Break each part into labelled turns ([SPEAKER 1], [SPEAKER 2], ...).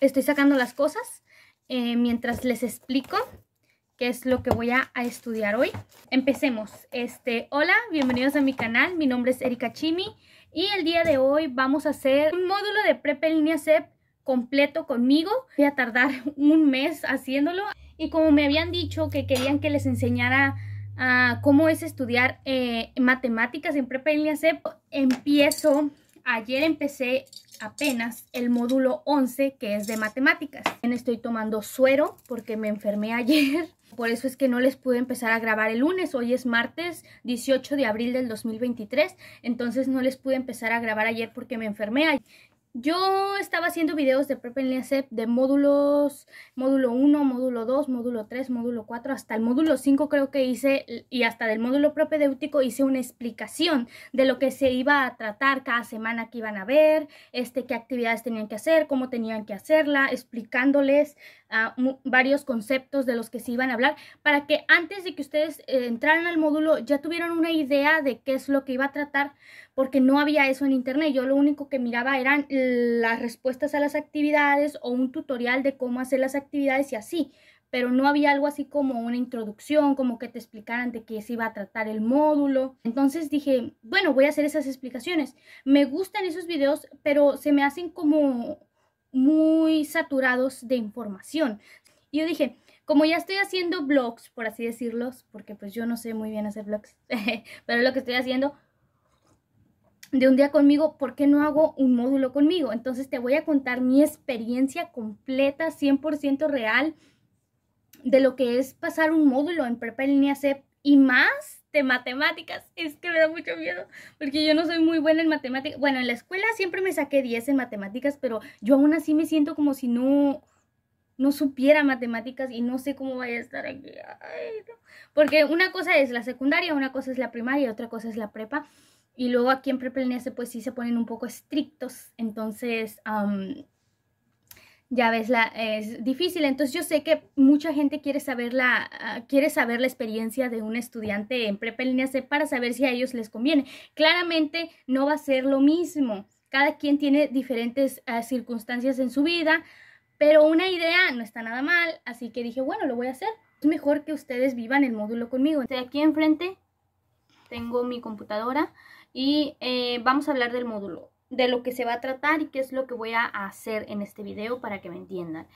[SPEAKER 1] estoy sacando las cosas eh, mientras les explico qué es lo que voy a, estudiar hoy. Empecemos. Este, hola, bienvenidos a mi canal. Mi nombre es Erika Chimi y el día de hoy vamos a hacer un módulo de Prepa en línea CEP completo conmigo. Voy a tardar un mes haciéndolo y como me habían dicho que querían que les enseñara ah, cómo es estudiar eh, matemáticas en Prepa en línea CEP, empiezo, ayer empecé apenas el módulo 11 que es de matemáticas. Estoy tomando suero porque me enfermé ayer. Por eso es que no les pude empezar a grabar el lunes. Hoy es martes 18 de abril del 2023. Entonces no les pude empezar a grabar ayer porque me enfermé. Yo estaba haciendo videos de Prep e de módulos, módulo 1, módulo 2, módulo 3, módulo 4, hasta el módulo 5 creo que hice, y hasta del módulo propedéutico hice una explicación de lo que se iba a tratar cada semana que iban a ver, este, qué actividades tenían que hacer, cómo tenían que hacerla, explicándoles varios conceptos de los que se iban a hablar para que antes de que ustedes eh, entraran al módulo ya tuvieran una idea de qué es lo que iba a tratar porque no había eso en internet. Yo lo único que miraba eran las respuestas a las actividades o un tutorial de cómo hacer las actividades y así pero no había algo así como una introducción, como que te explicaran de qué se iba a tratar el módulo. Entonces dije, bueno, voy a hacer esas explicaciones. Me gustan esos videos, pero se me hacen como muy saturados de información. yo dije, como ya estoy haciendo blogs, por así decirlos, porque pues yo no sé muy bien hacer blogs, pero lo que estoy haciendo de un día conmigo, ¿por qué no hago un módulo conmigo? Entonces te voy a contar mi experiencia completa, 100% real, de lo que es pasar un módulo en Prepa Línea y más de matemáticas. Es que me da mucho miedo, porque yo no soy muy buena en matemáticas. Bueno, en la escuela siempre me saqué 10 en matemáticas, pero yo aún así me siento como si no no supiera matemáticas y no sé cómo vaya a estar aquí. Porque una cosa es la secundaria, una cosa es la primaria, otra cosa es la prepa. Y luego aquí en prepa pues sí se ponen un poco estrictos. Entonces, ya ves, la, es difícil. Entonces yo sé que mucha gente quiere saber, la, ah, quiere saber la experiencia de un estudiante en prepa en línea C para saber si a ellos les conviene. Claramente no va a ser lo mismo. Cada quien tiene diferentes ah, circunstancias en su vida, pero una idea no está nada mal, así que dije, bueno, lo voy a hacer. Es mejor que ustedes vivan el módulo conmigo. De aquí enfrente tengo mi computadora y eh, vamos a hablar del módulo de lo que se va a tratar y qué es lo que voy a hacer en este video para que me entiendan.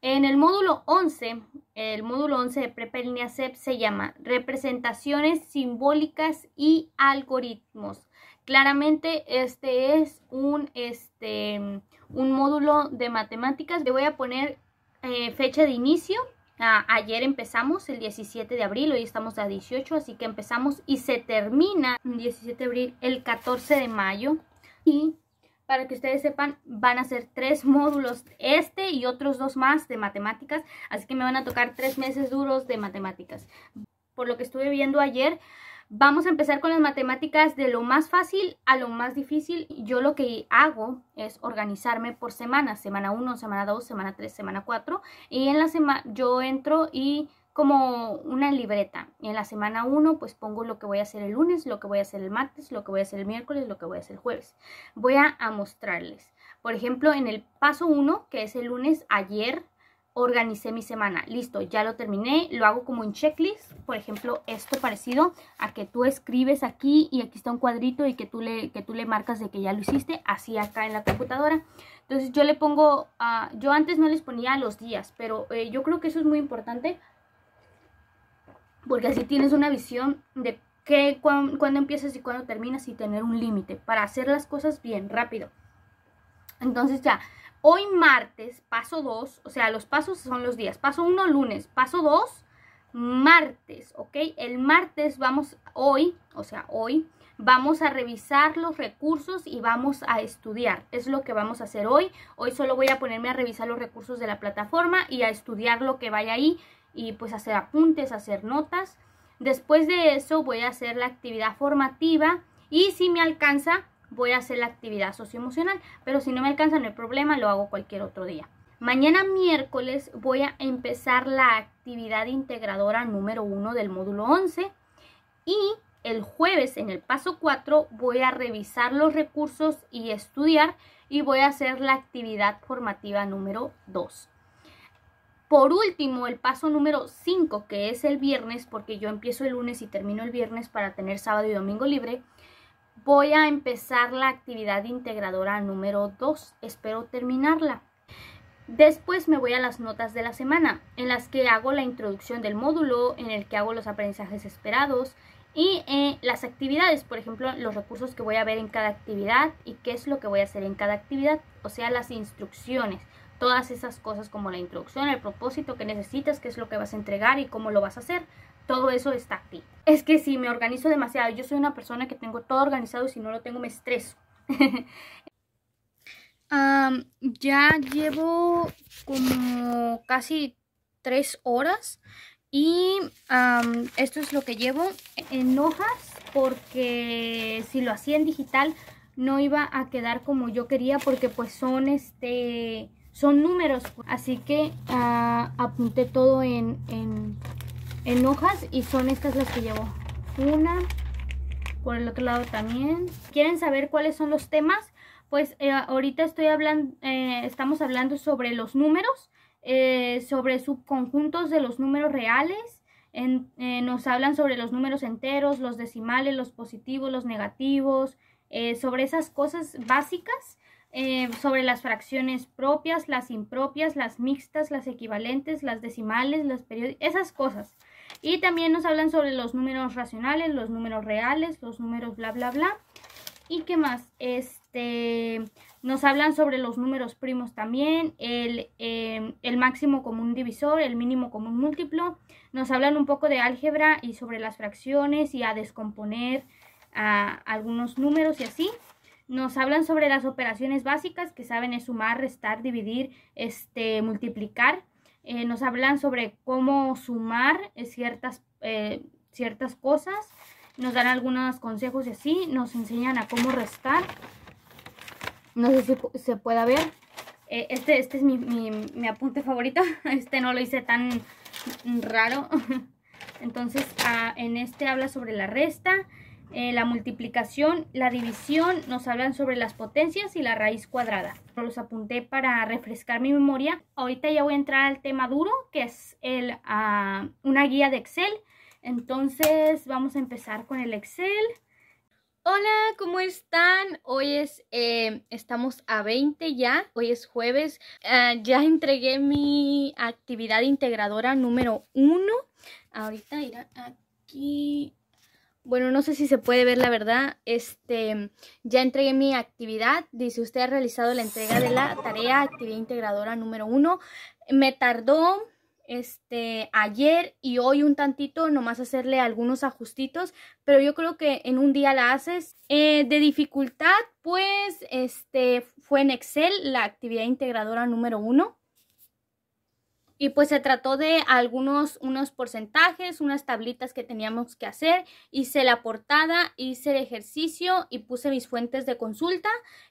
[SPEAKER 1] En el módulo 11, el módulo 11 de Prepa CEP se llama Representaciones simbólicas y algoritmos. Claramente este es un, este, un módulo de matemáticas. Le voy a poner eh, fecha de inicio. ayer empezamos el 17 de abril, hoy estamos a 18, así que empezamos y se termina el 17 de abril, el 14 de mayo para que ustedes sepan, van a ser tres módulos, este y otros dos más de matemáticas, así que me van a tocar tres meses duros de matemáticas. Por lo que estuve viendo ayer, vamos a empezar con las matemáticas de lo más fácil a lo más difícil. Yo lo que hago es organizarme por semanas, semana 1, semana 2, semana 3, semana 4, y en la semana yo entro y como una libreta. En la semana 1 pues pongo lo que voy a hacer el lunes, lo que voy a hacer el martes, lo que voy a hacer el miércoles, lo que voy a hacer el jueves. Voy a, mostrarles. Por ejemplo, en el paso 1, que es el lunes, ayer organicé mi semana. Listo, ya lo terminé. Lo hago como un checklist. Por ejemplo, esto parecido a que tú escribes aquí y aquí está un cuadrito y que tú le, que tú le marcas de que ya lo hiciste. Así acá en la computadora. Entonces yo le pongo, ah, yo antes no les ponía los días, pero eh, yo creo que eso es muy importante porque así tienes una visión de qué, cuándo, empiezas y cuándo terminas y tener un límite para hacer las cosas bien, rápido. Entonces ya, hoy martes, paso 2, o sea, los pasos son los días, paso 1 lunes, paso 2 martes, ¿ok? El martes vamos hoy, o sea, hoy, vamos a revisar los recursos y vamos a estudiar. Es lo que vamos a hacer hoy. Hoy solo voy a ponerme a revisar los recursos de la plataforma y a estudiar lo que vaya ahí y pues hacer apuntes, hacer notas. Después de eso voy a hacer la actividad formativa y si me alcanza voy a hacer la actividad socioemocional, pero si no me alcanza no hay problema, lo hago cualquier otro día. Mañana miércoles voy a empezar la actividad integradora número 1 del módulo 11 y el jueves en el paso 4 voy a revisar los recursos y estudiar y voy a hacer la actividad formativa número 2. Por último, el paso número 5, que es el viernes, porque yo empiezo el lunes y termino el viernes para tener sábado y domingo libre, voy a empezar la actividad integradora número 2. Espero terminarla. Después me voy a las notas de la semana, en las que hago la introducción del módulo, en el que hago los aprendizajes esperados y eh, las actividades, por ejemplo, los recursos que voy a ver en cada actividad y qué es lo que voy a hacer en cada actividad, o sea, las instrucciones, todas esas cosas como la introducción, el propósito que necesitas, qué es lo que vas a entregar y cómo lo vas a hacer. Todo eso está aquí. Es que si me organizo demasiado, yo soy una persona que tengo todo organizado y si no lo tengo me estreso. ya llevo como casi tres horas y esto es lo que llevo en hojas porque si lo hacía en digital no iba a quedar como yo quería porque pues son este son números. Así que ah, apunté todo en, en, hojas y son estas las que llevo. Una, por el otro lado también. ¿Quieren saber cuáles son los temas? Pues eh, ahorita estoy hablando, eh, estamos hablando sobre los números, eh, sobre subconjuntos de los números reales. nos hablan sobre los números enteros, los decimales, los positivos, los negativos, sobre esas cosas básicas eh, sobre las fracciones propias, las impropias, las mixtas, las equivalentes, las decimales, las periódicas, esas cosas. Y también nos hablan sobre los números racionales, los números reales, los números bla bla bla. ¿Y qué más? Este, nos hablan sobre los números primos también, el, em, el, máximo común divisor, el mínimo común múltiplo. Nos hablan un poco de álgebra y sobre las fracciones y a descomponer algunos números y así. Nos hablan sobre las operaciones básicas, que saben es sumar, restar, dividir, este, multiplicar. Eh, nos hablan sobre cómo sumar eh, ciertas, eh, ciertas cosas. Nos dan algunos consejos y así. Nos enseñan a cómo restar. No sé si se pueda ver. este, este es mi, mi apunte favorito. Este no lo hice tan raro. Entonces, ah, en este habla sobre la resta, eh, la multiplicación, la división, nos hablan sobre las potencias y la raíz cuadrada. Los apunté para refrescar mi memoria. Ahorita ya voy a entrar al tema duro, que es el, ah, una guía de Excel. Entonces vamos a empezar con el Excel. Hola, ¿cómo están? Hoy es, eh, estamos a 20 ya, hoy es jueves, ah, ya entregué mi actividad integradora número 1. Ahorita irá aquí, bueno, no sé si se puede ver la verdad. Este, ya entregué mi actividad. Dice, usted ha realizado la entrega de la tarea actividad integradora número uno. Me tardó este ayer y hoy un tantito nomás hacerle algunos ajustitos, pero yo creo que en un día la haces. Eh, de dificultad, pues este fue en Excel la actividad integradora número uno. Y pues se trató de algunos unos porcentajes, unas tablitas que teníamos que hacer, hice la portada, hice el ejercicio y puse mis fuentes de consulta.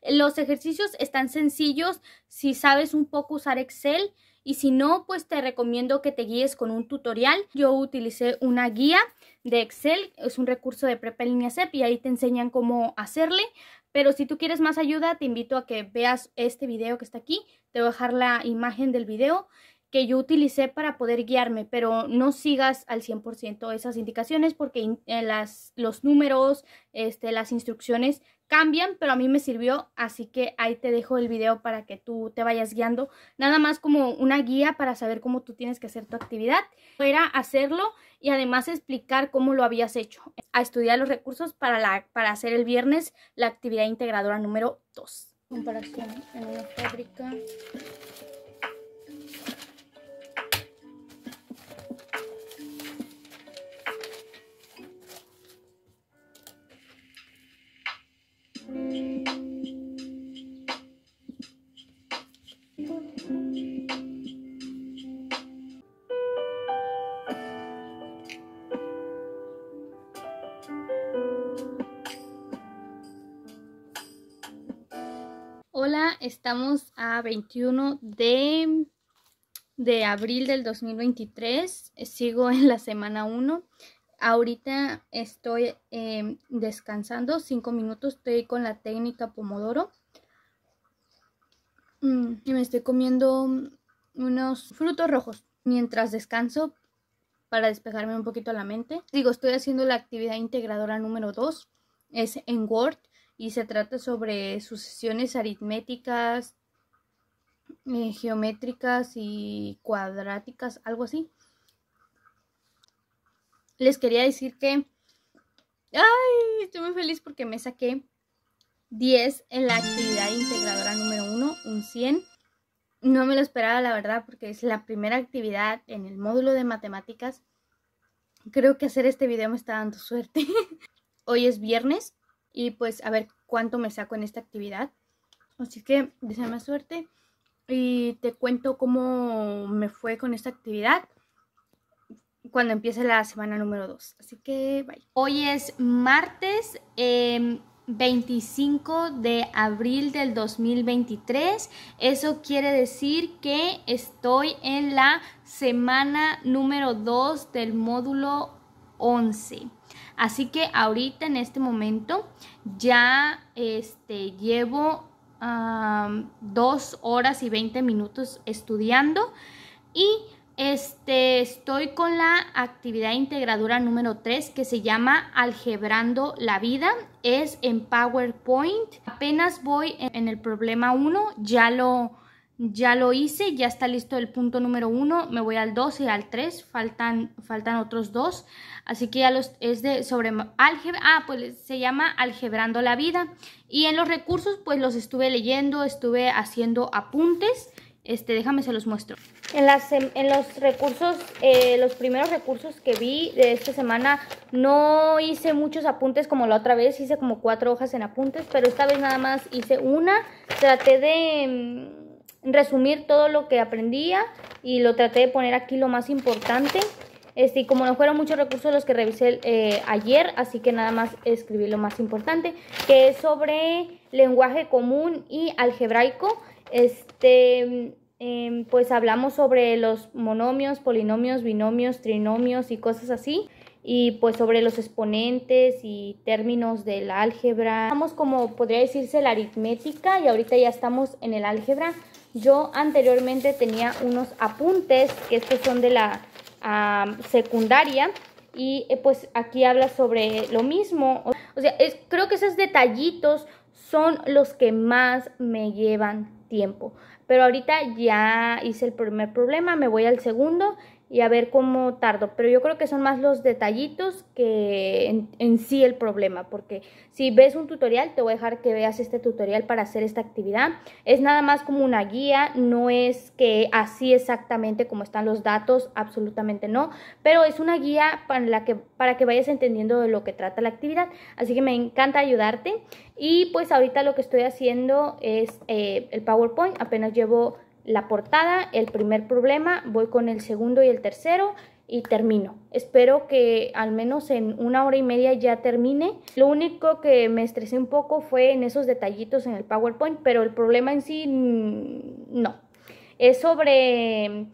[SPEAKER 1] Los ejercicios están sencillos si sabes un poco usar Excel y si no, pues te recomiendo que te guíes con un tutorial. Yo utilicé una guía de Excel, es un recurso de Prepa Línea e y ahí te enseñan cómo hacerle. Pero si tú quieres más ayuda, te invito a que veas este video que está aquí. Te voy a dejar la imagen del video que yo utilicé para poder guiarme, pero no sigas al 100% esas indicaciones porque en eh, las, los números, este, las instrucciones cambian, pero a mí me sirvió, así que ahí te dejo el video para que tú te vayas guiando, nada más como una guía para saber cómo tú tienes que hacer tu actividad, era hacerlo y además explicar cómo lo habías hecho, a estudiar los recursos para, la, para hacer el viernes la actividad integradora número 2. Comparación en una fábrica 21 de, de abril del 2023. Sigo en la semana 1. Ahorita estoy em, descansando 5 minutos. Estoy con la técnica Pomodoro. Mm, y me estoy comiendo unos frutos rojos mientras descanso para despejarme un poquito la mente. Digo, estoy haciendo la actividad integradora número 2. Es en Word y se trata sobre sucesiones aritméticas, geométricas y cuadráticas, algo así. Les quería decir que... ¡Ay! Estoy muy feliz porque me saqué 10 en la actividad integradora número 1, un 100. No me lo esperaba, la verdad, porque es la primera actividad en el módulo de matemáticas. Creo que hacer este video me está dando suerte. Hoy es viernes y pues a ver cuánto me saco en esta actividad. Así que deseame suerte y te cuento cómo me fue con esta actividad cuando empiece la semana número 2. Así que bye. Hoy es martes 25 em, de abril del 2023. Eso quiere decir que estoy en la semana número 2 del módulo 11. Así que ahorita en este momento ya este, llevo dos horas y 20 minutos estudiando y este, estoy con la actividad integradora número 3 que se llama Algebrando la vida. Es en PowerPoint. Apenas voy en el problema 1, ya lo ya lo hice, ya está listo el punto número uno. me voy al 2 y al 3, faltan, faltan otros dos, así que ya los, es de sobre álgebra, ah, pues se llama Algebrando la vida. Y en los recursos pues los estuve leyendo, estuve haciendo apuntes, este, déjame se los muestro. En, las, en los recursos, eh, los primeros recursos que vi de esta semana no hice muchos apuntes como la otra vez, hice como cuatro hojas en apuntes, pero esta vez nada más hice una, traté de mm, resumir todo lo que aprendía y lo traté de poner aquí lo más importante. Este, y como no fueron muchos recursos los que revisé eh, ayer, así que nada más escribí lo más importante, que es sobre lenguaje común y algebraico. Este, em, pues hablamos sobre los monomios, polinomios, binomios, trinomios y cosas así. Y pues sobre los exponentes y términos del álgebra. Estamos como podría decirse la aritmética y ahorita ya estamos en el álgebra. Yo anteriormente tenía unos apuntes, que estos son de la ah, secundaria, y eh, pues aquí habla sobre lo mismo. O sea, creo que esos detallitos son los que más me llevan tiempo. Pero ahorita ya hice el primer problema, me voy al segundo y a ver cómo tardo. Pero yo creo que son más los detallitos que en, sí el problema, porque si ves un tutorial, te voy a dejar que veas este tutorial para hacer esta actividad. Es nada más como una guía, no es que así exactamente como están los datos, absolutamente no, pero es una guía para, la que, para que vayas entendiendo de lo que trata la actividad. Así que me encanta ayudarte. Y pues ahorita lo que estoy haciendo es eh, el PowerPoint, apenas llevo la portada, el primer problema, voy con el segundo y el tercero y termino. Espero que al menos en una hora y media ya termine. Lo único que me estresé un poco fue en esos detallitos en el PowerPoint, pero el problema en sí no. Es sobre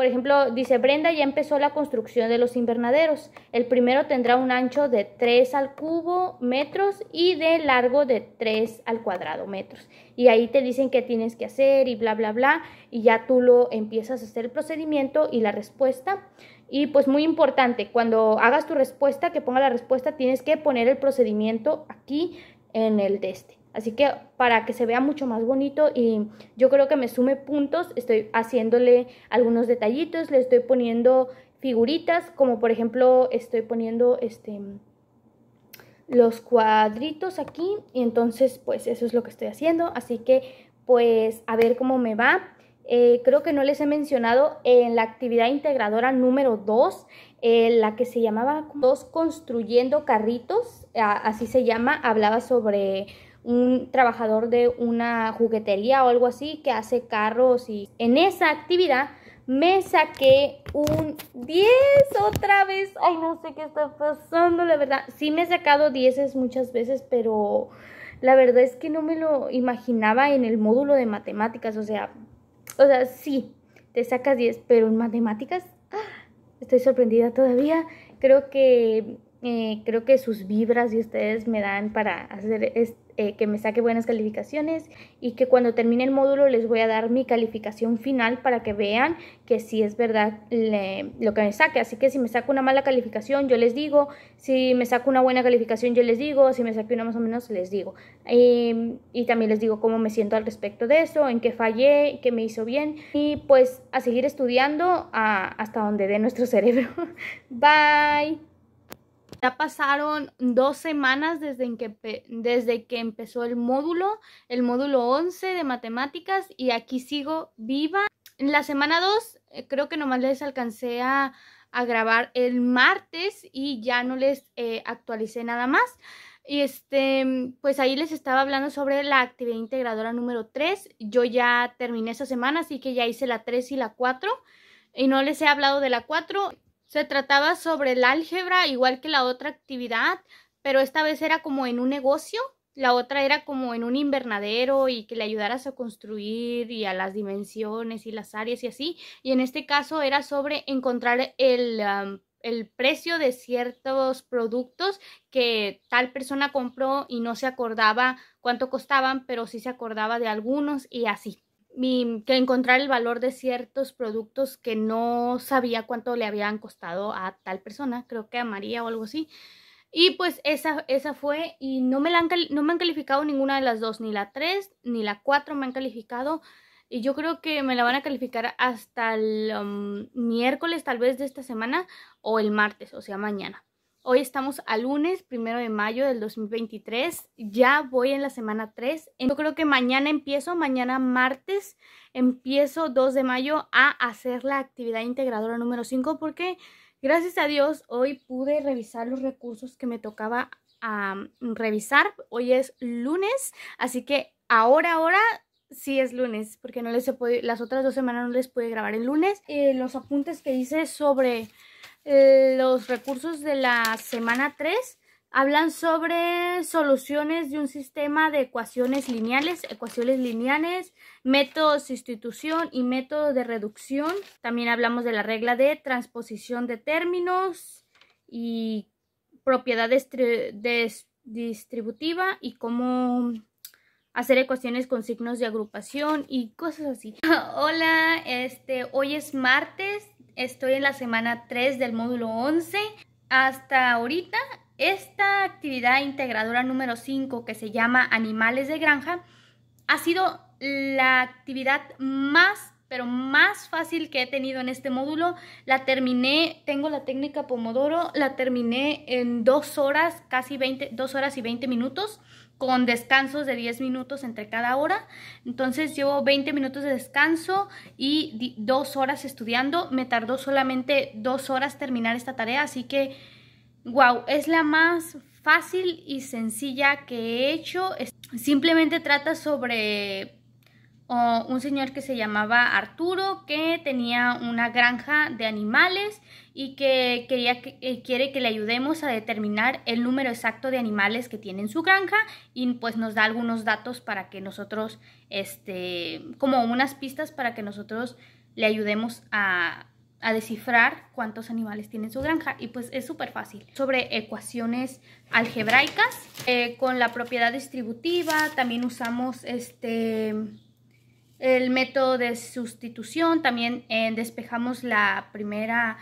[SPEAKER 1] por ejemplo, dice Brenda, ya empezó la construcción de los invernaderos. El primero tendrá un ancho de 3 al cubo metros y de largo de 3 al cuadrado metros. Y ahí te dicen qué tienes que hacer y bla, bla, bla. Y ya tú lo empiezas a hacer el procedimiento y la respuesta. Y pues muy importante, cuando hagas tu respuesta, que ponga la respuesta, tienes que poner el procedimiento aquí en el de este. Así que para que se vea mucho más bonito y yo creo que me sume puntos, estoy haciéndole algunos detallitos, le estoy poniendo figuritas, como por ejemplo estoy poniendo este los cuadritos aquí y entonces pues eso es lo que estoy haciendo, así que pues a ver cómo me va. Eh, creo que no les he mencionado en la actividad integradora número 2, eh, la que se llamaba dos Construyendo Carritos, así se llama, hablaba sobre un trabajador de una juguetería o algo así que hace carros y en esa actividad me saqué un 10 otra vez. Ay, no sé qué está pasando, la verdad. Sí me he sacado 10 muchas veces, pero la verdad es que no me lo imaginaba en el módulo de matemáticas. O sea, o sea, sí, te sacas 10, pero en matemáticas ah, estoy sorprendida todavía. Creo que, eh, creo que sus vibras y ustedes me dan para hacer esto eh, que me saque buenas calificaciones y que cuando termine el módulo les voy a dar mi calificación final para que vean que si es verdad lo que me saque. Así que si me saco una mala calificación, yo les digo, si me saco una buena calificación, yo les digo, si me saco una más o menos, les digo. Em, y también les digo cómo me siento al respecto de eso, en qué fallé, qué me hizo bien y pues a seguir estudiando hasta donde dé nuestro cerebro. Bye. Ya pasaron dos semanas desde que, desde que empezó el módulo, el módulo 11 de matemáticas y aquí sigo viva. En la semana 2 eh, creo que nomás les alcancé a, grabar el martes y ya no les eh, actualicé nada más. Y este, pues ahí les estaba hablando sobre la actividad integradora número 3. Yo ya terminé esa semana, así que ya hice la 3 y la 4. Y no les he hablado de la 4. Se trataba sobre el álgebra, igual que la otra actividad, pero esta vez era como en un negocio, la otra era como en un invernadero y que le ayudaras a construir y a las dimensiones y las áreas y así. Y en este caso era sobre encontrar el, el precio de ciertos productos que tal persona compró y no se acordaba cuánto costaban, pero sí se acordaba de algunos y así que encontrar el valor de ciertos productos que no sabía cuánto le habían costado a tal persona, creo que a María o algo así. Y pues esa, esa fue y no me, han, no me han calificado ninguna de las dos, ni la 3 ni la 4 me han calificado. Y yo creo que me la van a calificar hasta el um, miércoles tal vez de esta semana o el martes, o sea, mañana. Hoy estamos a lunes, primero de mayo del 2023. Ya voy en la semana 3. Yo creo que mañana empiezo, mañana martes, empiezo 2 de mayo a hacer la actividad integradora número 5 porque gracias a Dios hoy pude revisar los recursos que me tocaba revisar. Hoy es lunes, así que ahora, ahora sí es lunes, porque no les he podido, las otras dos semanas no les pude grabar el lunes. Eh, los apuntes que hice sobre eh, los recursos de la semana 3 hablan sobre soluciones de un sistema de ecuaciones lineales, ecuaciones lineales, métodos de sustitución y método de reducción. También hablamos de la regla de transposición de términos y propiedades distributiva y cómo hacer ecuaciones con signos de agrupación y cosas así. Hola, este, hoy es martes Estoy en la semana 3 del módulo 11. Hasta ahorita, esta actividad integradora número 5 que se llama Animales de Granja ha sido la actividad más, pero más fácil que he tenido en este módulo. La terminé, tengo la técnica Pomodoro, la terminé en dos horas, casi 20, 2 horas y 20 minutos con descansos de 10 minutos entre cada hora. Entonces llevo 20 minutos de descanso y 2 horas estudiando. Me tardó solamente 2 horas terminar esta tarea, así que, wow, es la más fácil y sencilla que he hecho. Simplemente trata sobre un señor que se llamaba Arturo que tenía una granja de animales y que quería eh, quiere que le ayudemos a determinar el número exacto de animales que tiene en su granja y pues nos da algunos datos para que nosotros, este, como unas pistas para que nosotros le ayudemos a, descifrar cuántos animales tiene en su granja y pues es súper fácil. Sobre ecuaciones algebraicas, eh, con la propiedad distributiva también usamos este el método de sustitución, también eh, despejamos la primera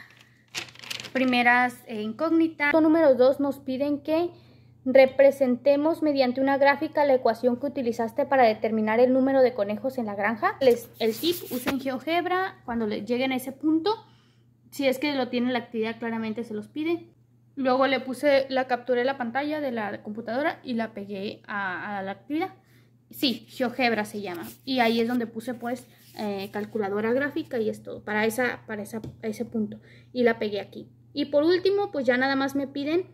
[SPEAKER 1] primeras eh, incógnitas. Número 2 nos piden que representemos mediante una gráfica la ecuación que utilizaste para determinar el número de conejos en la granja. Les, el tip, usen GeoGebra cuando lleguen a ese punto. Si es que lo tienen la actividad, claramente se los pide. Luego le puse, la capturé la pantalla de la computadora y la pegué a la actividad sí, GeoGebra se llama. Y ahí es donde puse pues eh, calculadora gráfica y es todo, para, esa, para ese punto. Y la pegué aquí. Y por último, pues ya nada más me piden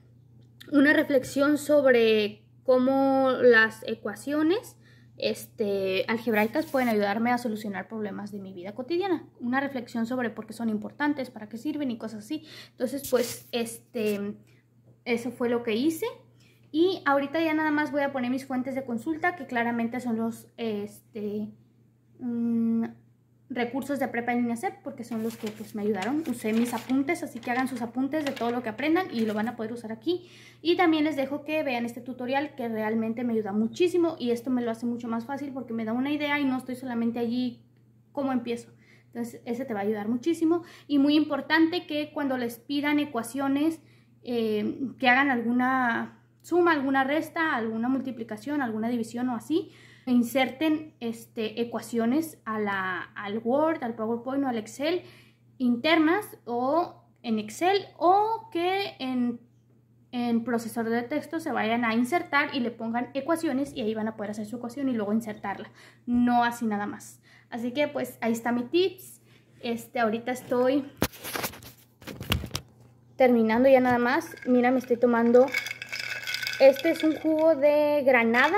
[SPEAKER 1] una reflexión sobre cómo las ecuaciones este, algebraicas pueden ayudarme a solucionar problemas de mi vida cotidiana. Una reflexión sobre por qué son importantes, para qué sirven y cosas así. Entonces, pues, este, eso fue lo que hice. Y ahorita ya nada más voy a poner mis fuentes de consulta, que claramente son los este, mm, recursos de prepa en insep, porque son los que pues, me ayudaron. Usé mis apuntes, así que hagan sus apuntes de todo lo que aprendan y lo van a poder usar aquí. Y también les dejo que vean este tutorial, que realmente me ayuda muchísimo y esto me lo hace mucho más fácil porque me da una idea y no estoy solamente allí cómo empiezo. Entonces, ese te va a ayudar muchísimo. Y muy importante que cuando les pidan ecuaciones, eh, que hagan alguna suma, alguna resta, alguna multiplicación, alguna división o así, inserten este, ecuaciones a la, al Word, al PowerPoint o al Excel internas o en Excel o que en, en, procesador de texto se vayan a insertar y le pongan ecuaciones y ahí van a poder hacer su ecuación y luego insertarla, no así nada más. Así que pues ahí está mi tips. Este, ahorita estoy terminando ya nada más. Mira, me estoy tomando este es un jugo de granada.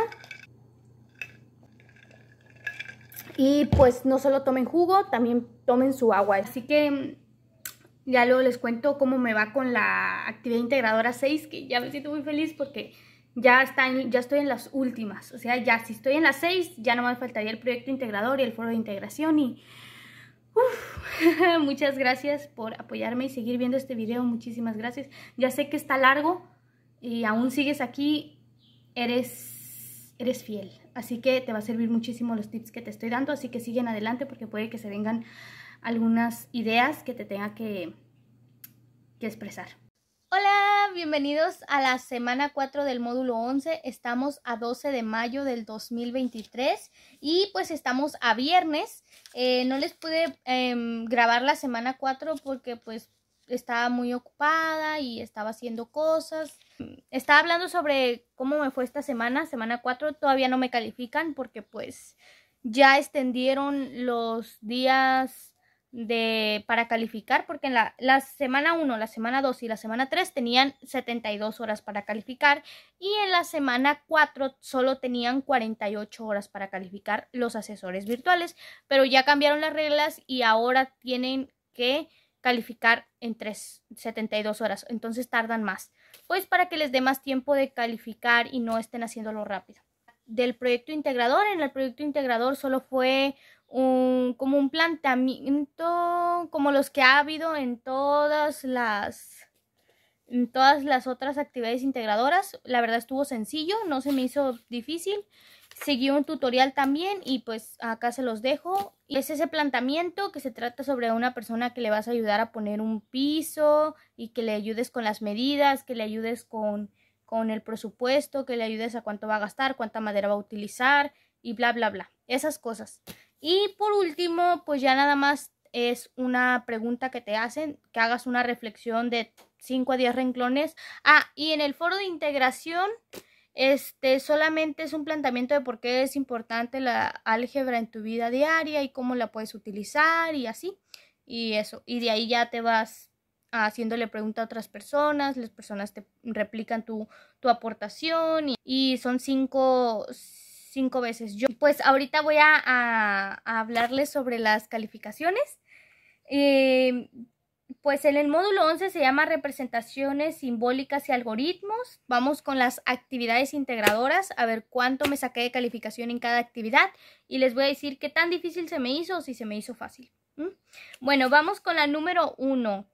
[SPEAKER 1] Y pues no solo tomen jugo, también tomen su agua. Así que mm, ya luego les cuento cómo me va con la actividad integradora 6, que ya me siento muy feliz porque ya, está ya estoy en las últimas. O sea, ya si estoy en las 6, ya no me faltaría el proyecto integrador y el foro de integración y... Muchas gracias por apoyarme y seguir viendo este video. Muchísimas gracias. Ya sé que está largo, y aún sigues aquí, eres, eres fiel. Así que te va a servir muchísimo los tips que te estoy dando, así que siguen adelante porque puede que se vengan algunas ideas que te tenga que, expresar. Hola, bienvenidos a la semana 4 del módulo 11. Estamos a 12 de mayo del 2023 y pues estamos a viernes. Eh, no les pude em, grabar la semana 4 porque pues estaba muy ocupada y estaba haciendo cosas estaba hablando sobre cómo me fue esta semana, semana 4, todavía no me califican porque pues ya extendieron los días de para calificar porque en la, semana 1, la semana 2 y la semana 3 tenían 72 horas para calificar y en la semana 4 solo tenían 48 horas para calificar los asesores virtuales, pero ya cambiaron las reglas y ahora tienen que calificar en 72 horas, entonces tardan más pues para que les dé más tiempo de calificar y no estén haciéndolo rápido. Del proyecto integrador, en el proyecto integrador solo fue un, como un planteamiento como los que ha habido en todas las en todas las otras actividades integradoras. La verdad estuvo sencillo, no se me hizo difícil seguí un tutorial también y pues acá se los dejo. Y es ese planteamiento que se trata sobre una persona que le vas a ayudar a poner un piso y que le ayudes con las medidas, que le ayudes con, con el presupuesto, que le ayudes a cuánto va a gastar, cuánta madera va a utilizar y bla, bla, bla. Esas cosas. Y por último, pues ya nada más es una pregunta que te hacen, que hagas una reflexión de 5 a 10 renglones. Ah, y en el foro de integración este solamente es un planteamiento de por qué es importante la álgebra en tu vida diaria y cómo la puedes utilizar y así. Y eso, y de ahí ya te vas haciéndole pregunta a otras personas, las personas te replican tu, aportación y, son cinco, cinco veces. Yo, pues ahorita voy a, a hablarles sobre las calificaciones. Eh, pues en el módulo 11 se llama representaciones simbólicas y algoritmos. Vamos con las actividades integradoras, a ver cuánto me saqué de calificación en cada actividad y les voy a decir qué tan difícil se me hizo o si se me hizo fácil. Bueno, vamos con la número 1,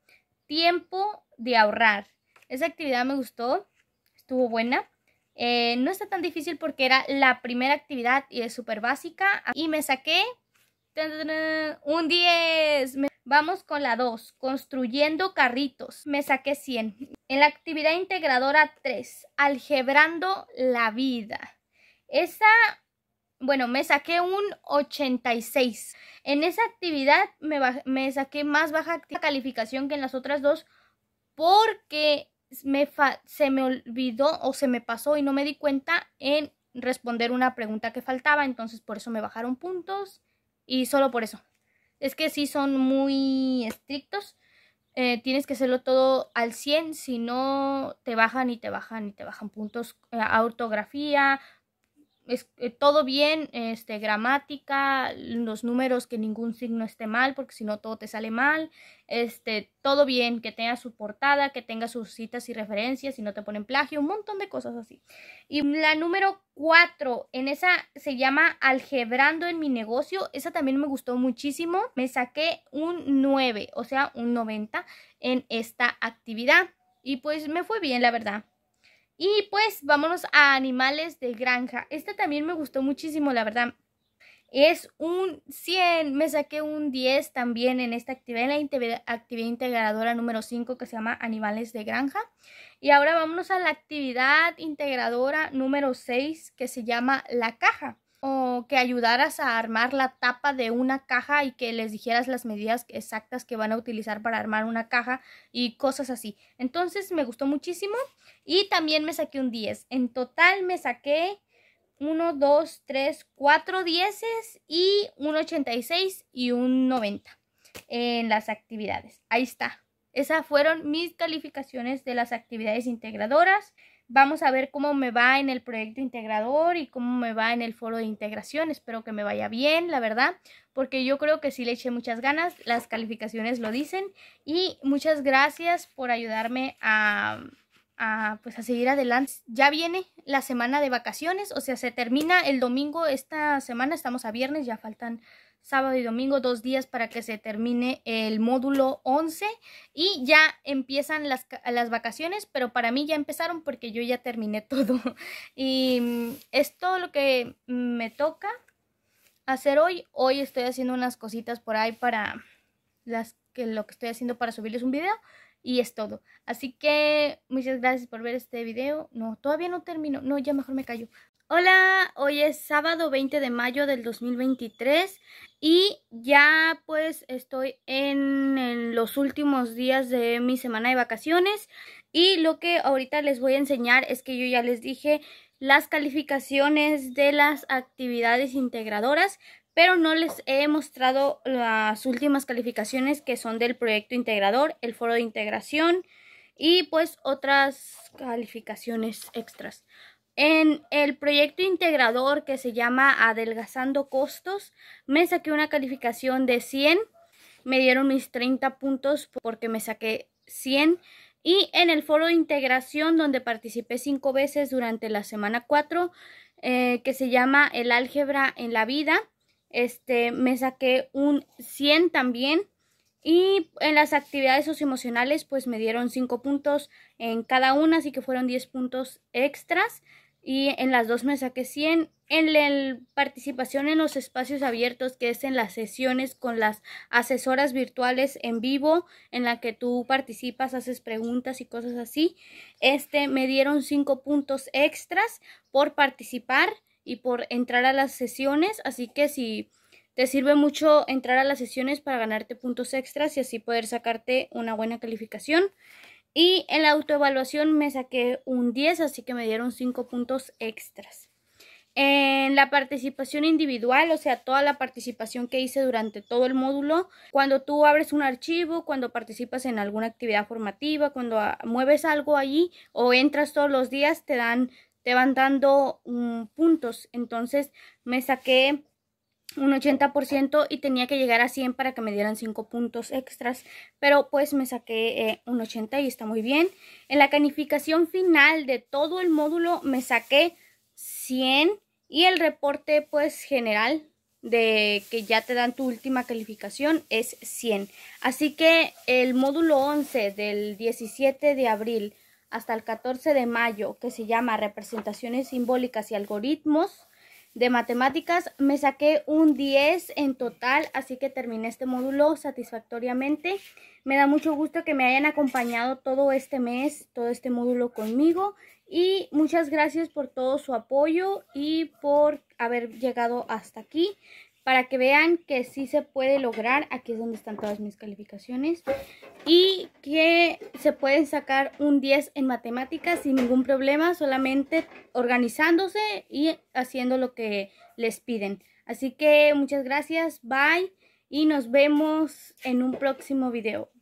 [SPEAKER 1] tiempo de ahorrar. Esa actividad me gustó, estuvo buena. Eh, no está tan difícil porque era la primera actividad y es súper básica y me saqué un 10. Vamos con la 2. Construyendo carritos. Me saqué 100. En la actividad integradora 3. Algebrando la vida. Esa, bueno, me saqué un 86. En esa actividad me, saqué más baja calificación que en las otras dos porque me se me olvidó o se me pasó y no me di cuenta en responder una pregunta que faltaba. Entonces por eso me bajaron puntos. Y solo por eso. Es que sí son muy estrictos. Eh, tienes que hacerlo todo al 100, si no te bajan y te bajan y te bajan puntos, eh, ortografía, eh, todo bien, este, gramática, los números, que ningún signo esté mal, porque si no todo te sale mal, este, todo bien, que tenga su portada, que tenga sus citas y referencias, si no te ponen plagio, un montón de cosas así. Y la número cuatro, en esa se llama Algebrando en mi negocio, esa también me gustó muchísimo, me saqué un 9, o sea, un 90 en esta actividad. Y pues me fue bien, la verdad. Y pues vámonos a animales de granja. Esta también me gustó muchísimo, la verdad. Es un 100, me saqué un 10 también en esta actividad, en la actividad, integradora número 5 que se llama Animales de Granja. Y ahora vámonos a la actividad integradora número 6 que se llama La Caja o que ayudaras a armar la tapa de una caja y que les dijeras las medidas exactas que van a utilizar para armar una caja y cosas así. Entonces me gustó muchísimo y también me saqué un 10. En total me saqué 1, 2, 3, 4 10 y un 86 y un 90 en las actividades. Ahí está. Esas fueron mis calificaciones de las actividades integradoras. Vamos a ver cómo me va en el proyecto integrador y cómo me va en el foro de integración. Espero que me vaya bien, la verdad, porque yo creo que sí le eché muchas ganas, las calificaciones lo dicen. Y muchas gracias por ayudarme a, pues a seguir adelante. Ya viene la semana de vacaciones, o sea, se termina el domingo esta semana, estamos a viernes, ya faltan sábado y domingo, dos días para que se termine el módulo 11 y ya empiezan las, vacaciones, pero para mí ya empezaron porque yo ya terminé todo. Y mm, es todo lo que me toca hacer hoy. Hoy estoy haciendo unas cositas por ahí para las que lo que estoy haciendo para subirles un video y es todo. Así que muchas gracias por ver este video. No, todavía no termino. No, ya mejor me callo. Hola, hoy es sábado 20 de mayo del 2023 y ya pues estoy en, en, los últimos días de mi semana de vacaciones y lo que ahorita les voy a enseñar es que yo ya les dije las calificaciones de las actividades integradoras pero no les he mostrado las últimas calificaciones que son del proyecto integrador, el foro de integración y pues otras calificaciones extras. En el proyecto integrador que se llama Adelgazando Costos, me saqué una calificación de 100. Me dieron mis 30 puntos porque me saqué 100. Y en el foro de integración donde participé cinco veces durante la semana 4, eh, que se llama El álgebra en la vida, este, me saqué un 100 también. Y en las actividades socioemocionales, pues me dieron 5 puntos en cada una, así que fueron 10 puntos extras y en las dos me saqué 100. En la participación en los espacios abiertos, que es en las sesiones con las asesoras virtuales en vivo, en la que tú participas, haces preguntas y cosas así. Este me dieron 5 puntos extras por participar y por entrar a las sesiones. Así que si te sirve mucho entrar a las sesiones para ganarte puntos extras y así poder sacarte una buena calificación. Y en la autoevaluación me saqué un 10, así que me dieron 5 puntos extras. En la participación individual, o sea, toda la participación que hice durante todo el módulo, cuando tú abres un archivo, cuando participas en alguna actividad formativa, cuando ah, mueves algo allí o entras todos los días, te dan, te van dando mm, puntos. Entonces me saqué un 80% y tenía que llegar a 100 para que me dieran 5 puntos extras, pero pues me saqué eh, un 80 y está muy bien. En la calificación final de todo el módulo me saqué 100 y el reporte pues general de que ya te dan tu última calificación es 100. Así que el módulo 11 del 17 de abril hasta el 14 de mayo, que se llama Representaciones Simbólicas y Algoritmos, de matemáticas. Me saqué un 10 en total, así que terminé este módulo satisfactoriamente. Me da mucho gusto que me hayan acompañado todo este mes, todo este módulo conmigo. Y muchas gracias por todo su apoyo y por haber llegado hasta aquí para que vean que sí se puede lograr. Aquí es donde están todas mis calificaciones. Y que se pueden sacar un 10 en matemáticas sin ningún problema, solamente organizándose y haciendo lo que les piden. Así que muchas gracias, bye y nos vemos en un próximo video.